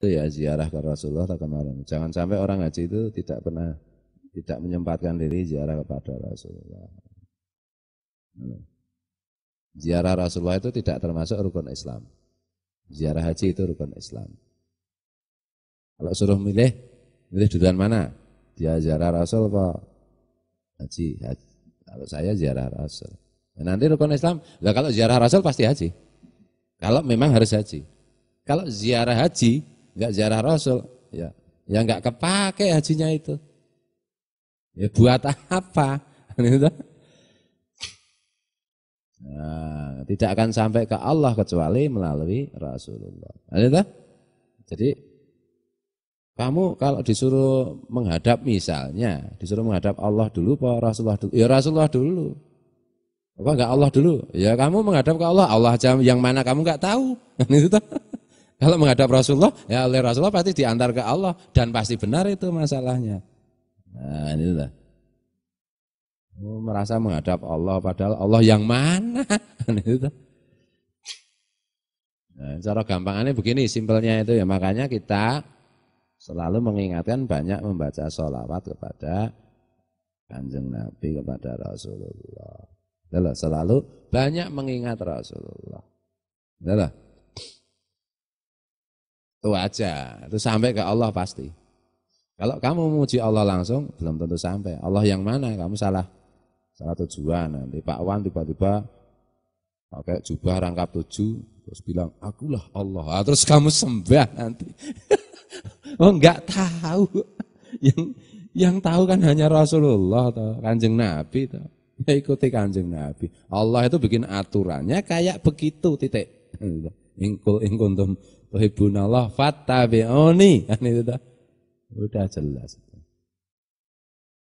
itu ya ziarah ke Rasulullah atau kemarin. Jangan sampai orang haji itu tidak pernah tidak menyempatkan diri ziarah kepada Rasulullah. Ziarah Rasulullah itu tidak termasuk rukun Islam. Ziarah haji itu rukun Islam. Kalau suruh milih, milih duluan mana? Dia ziarah Rasul apa haji? haji. Kalau saya ziarah Rasul. Nah, nanti rukun Islam, lah kalau ziarah Rasul pasti haji. Kalau memang harus haji. Kalau ziarah haji enggak ziarah Rasul, ya ya enggak kepake hajinya itu. Ya buat apa? Gitu. Nah, tidak akan sampai ke Allah kecuali melalui Rasulullah. Nah, Jadi kamu kalau disuruh menghadap misalnya, disuruh menghadap Allah dulu pak Rasulullah dulu? Ya Rasulullah dulu. Apa enggak Allah dulu? Ya kamu menghadap ke Allah, Allah jam yang mana kamu enggak tahu. Itu kalau menghadap Rasulullah, ya oleh Rasulullah pasti diantar ke Allah dan pasti benar itu masalahnya. Nah, ini lah oh, Merasa menghadap Allah padahal Allah yang mana? ini Nah, cara gampangannya begini, simpelnya itu ya makanya kita selalu mengingatkan banyak membaca sholawat kepada kanjeng Nabi kepada Rasulullah. Lalu, selalu banyak mengingat Rasulullah. Itulah. Itu aja. Itu sampai ke Allah pasti. Kalau kamu memuji Allah langsung, belum tentu sampai. Allah yang mana? Kamu salah. Salah tujuan. Nanti Pak Wan tiba-tiba pakai jubah rangkap tujuh, terus bilang, akulah Allah. Nah, terus kamu sembah nanti. oh nggak tahu. yang yang tahu kan hanya Rasulullah, atau kanjeng Nabi. Toh. ikuti kanjeng Nabi. Allah itu bikin aturannya kayak begitu, titik. ingkul ingkuntum tuhibunallah fattabi'uni kan itu dah udah jelas